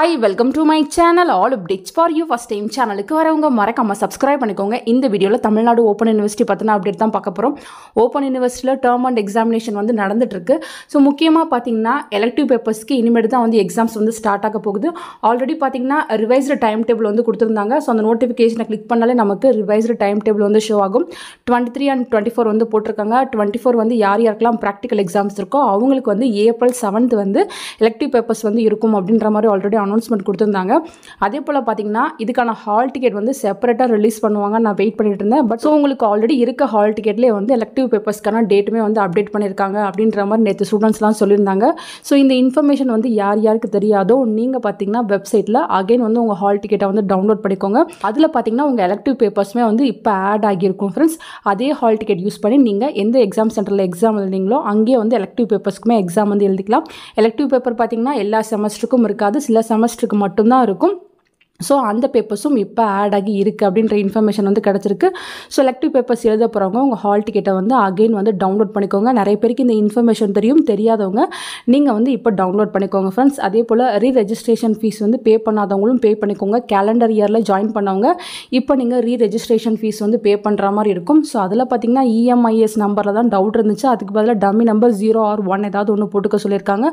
hi welcome to my channel all updates for you first time சேனலுக்கு வரவங்க மறக்காமல் subscribe பண்ணிக்கோங்க இந்த வீடியோவில் தமிழ்நாடு ஓப்பன் யூனிவர்சிட்டி பற்றின அப்டேட் தான் பார்க்க போகிறோம் ஓப்பன் யூனிவர்சிட்டியில் டேர்ம் அண்ட் எக்ஸாமினேஷன் வந்து நடந்துட்டுருக்கு ஸோ முக்கியமாக பார்த்தீங்கன்னா எலக்டிவ் பேப்பர்ஸ்க்கு இனிமேட்டு தான் வந்து எக்ஸாம்ஸ் வந்து ஸ்டார்ட் ஆக போகுது ஆல்ரெடி பார்த்தீங்கன்னா ரிவைஸ்டு டைம் டேபிள் வந்து கொடுத்துருந்தாங்க ஸோ அந்த நோட்டிஃபிகேஷனை கிளிக் பண்ணாலே நமக்கு ரிவைஸ்டு டைம் டேபிள் வந்து ஷோ ஆகும் twenty three and twenty four வந்து போட்டிருக்காங்க டுவெண்ட்டி ஃபோர் வந்து யார் யாருக்கெல்லாம் ப்ராக்டிக்கல் எக்ஸாம்ஸ் இருக்கோ அவங்களுக்கு வந்து ஏப்ரல் செவன்த் வந்து எலக்டிவ் பேப்பர்ஸ் வந்து இருக்கும் அப்படின்ற மாதிரி ஆல்ரெடி அனௌன்ஸ்மெண்ட் கொடுத்துருந்தாங்க அதே போல் பார்த்தீங்கன்னா இதுக்கான ஹால் டிக்கெட் வந்து செப்பரேட்டாக ரிலீஸ் பண்ணுவாங்க நான் வெயிட் பண்ணிட்டு இருந்தேன் பட் ஸோ உங்களுக்கு ஆல்ரெடி இருக்க ஹால் டிக்கெட்லேயே வந்து எலக்டிவ் பேப்பர்ஸ்க்கான டேட்டுமே வந்து அப்டேட் பண்ணியிருக்காங்க அப்படின்ற மாதிரி நேற்று ஸ்டூடெண்ட்ஸ்லாம் சொல்லியிருந்தாங்க ஸோ இந்த இன்ஃபர்மேஷன் வந்து யார் யாருக்கு தெரியாதோ நீங்கள் பார்த்தீங்கன்னா வெப்சைட்டில் அகைன் வந்து உங்கள் ஹால் டிக்கெட்டை வந்து டவுன்லோட் பண்ணிக்கோங்க அதில் பார்த்தீங்கன்னா உங்கள் எலக்டிவ் பேப்பர்ஸுமே வந்து இப்போ ஆட் ஆகியிருக்கும் ஃப்ரெண்ட்ஸ் அதே ஹால் டிக்கெட் யூஸ் பண்ணி நீங்கள் எந்த எக்ஸாம் சென்டரில் எக்ஸாம் எழுதினீங்களோ அங்கேயே வந்து எலக்டிவ் பேப்பர்ஸ்க்குமே எக்ஸாம் வந்து எழுதிக்கலாம் எலக்டிவ் பேப்பர் பார்த்தீங்கன்னா எல்லா செமஸ்டருக்கும் இருக்காது சில செமஸ்டருக்கு மட்டும்தான் இருக்கும் ஸோ அந்த பேப்பர்ஸும் இப்போ ஆட் ஆகி இருக்குது அப்படின்ற இன்ஃபர்மேஷன் வந்து கிடச்சிருக்கு ஸோ எலக்டிவ் பேப்பர்ஸ் எழுத போகிறவங்க உங்கள் ஹால் டிக்கெட்டை வந்து அகெயின் வந்து டவுன்லோட் பண்ணிக்கோங்க நிறைய பேருக்கு இந்த இன்ஃபர்மேஷன் தெரியும் தெரியாதவங்க நீங்கள் வந்து இப்போ டவுன்லோட் பண்ணிக்கோங்க ஃப்ரெண்ட்ஸ் அதே போல் ரீ ரெஜிஸ்ட்ரேஷன் ஃபீஸ் வந்து பே பண்ணாதவங்களும் பே பண்ணிக்கோங்க கேலண்டர் இயரில் ஜாயின் பண்ணவங்க இப்போ நீங்கள் ரீ ரெஜிஸ்ட்ரேஷன் ஃபீஸ் வந்து பே பண்ணுற மாதிரி இருக்கும் ஸோ அதில் பார்த்தீங்கன்னா இஎம்ஐஎஸ் e நம்பரில் தான் டவுட் இருந்துச்சு அதுக்கு பதிலாக dummy number zero or one ஏதாவது ஒன்று போட்டுக்க சொல்லியிருக்காங்க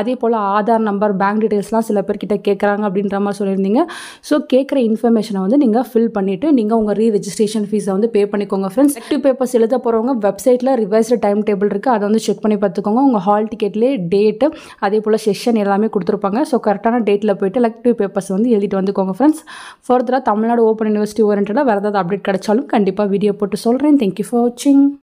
அதே போல் ஆதார் நம்பர் பேங்க் டீட்டெயில்ஸ்லாம் சில பேர்கிட்ட கேட்குறாங்க அப்படின்ற மாதிரி சொல்லியிருந்தீங்க ஸோ கேட்குற இன்ஃபர்மேஷனை வந்து நீங்கள் ஃபில் பண்ணிவிட்டு நீங்கள் உங்கள் ரீ ரெஜிஸ்ட்ரேஷன் ஃபீஸை வந்து பே பண்ணிக்கோங்க ஃப்ரெண்ட்ஸ் ஆக்டிவ் பேப்பர்ஸ் எழுத போகிறவங்க வெப்சைட்டில் ரிவைஸ்டு டைம் டேபிள் இருக்குது அதை வந்து செக் பண்ணி பார்த்துக்கோங்க உங்கள் ஹால் டிக்கெட்லேயே டேட்டு அதே போல் செஷன் எல்லாமே கொடுத்துருப்பாங்க ஸோ கரெக்டான டேட்டில் போய்ட்டு எலக்டிவ் பேப்பர்ஸ் வந்து எழுதிட்டு வந்துக்கோங்க ஃப்ரெண்ட்ஸ் ஃபர்தராக தமிழ்நாடு ஓப்பன் யூனிவர்சிட்டி ஓரியன்டாக வேறு ஏதாவது அப்டேட் கிடைச்சாலும் கண்டிப்பாக வீடியோ போட்டு சொல்கிறேன் தேங்க்யூ ஃபார் வாட்சிங்